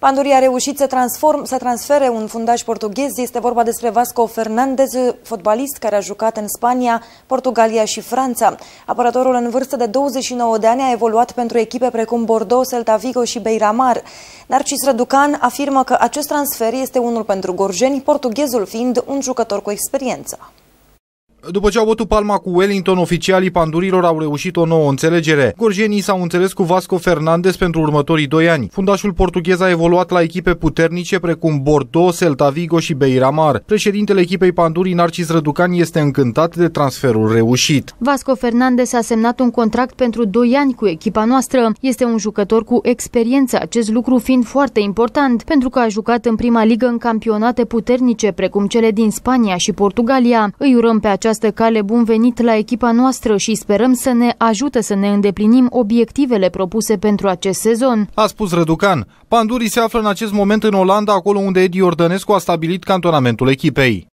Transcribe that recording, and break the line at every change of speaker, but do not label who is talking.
Pandurii a reușit să, transform, să transfere un fundaș portughez. Este vorba despre Vasco Fernandez, fotbalist care a jucat în Spania, Portugalia și Franța. Apărătorul în vârstă de 29 de ani a evoluat pentru echipe precum Bordeaux, Celta Vigo și Beiramar. Narcis Răducan afirmă că acest transfer este unul pentru gorjeni, portughezul fiind un jucător cu experiență.
După ce au bătut palma cu Wellington, oficialii pandurilor au reușit o nouă înțelegere. Gorjenii s-au înțeles cu Vasco Fernandez pentru următorii doi ani. Fundașul portughez a evoluat la echipe puternice precum Bordeaux, Celta Vigo și Beiramar. Președintele echipei pandurii, Narcis Răducan, este încântat de transferul reușit.
Vasco Fernandez a semnat un contract pentru doi ani cu echipa noastră. Este un jucător cu experiență, acest lucru fiind foarte important, pentru că a jucat în prima ligă în campionate puternice precum cele din Spania și Portugalia. Îi urăm pe această această cale bun venit la echipa noastră și sperăm să ne ajute să ne îndeplinim obiectivele propuse pentru acest sezon.
A spus Răducan. Pandurii se află în acest moment în Olanda, acolo unde Edi Ordănescu a stabilit cantonamentul echipei.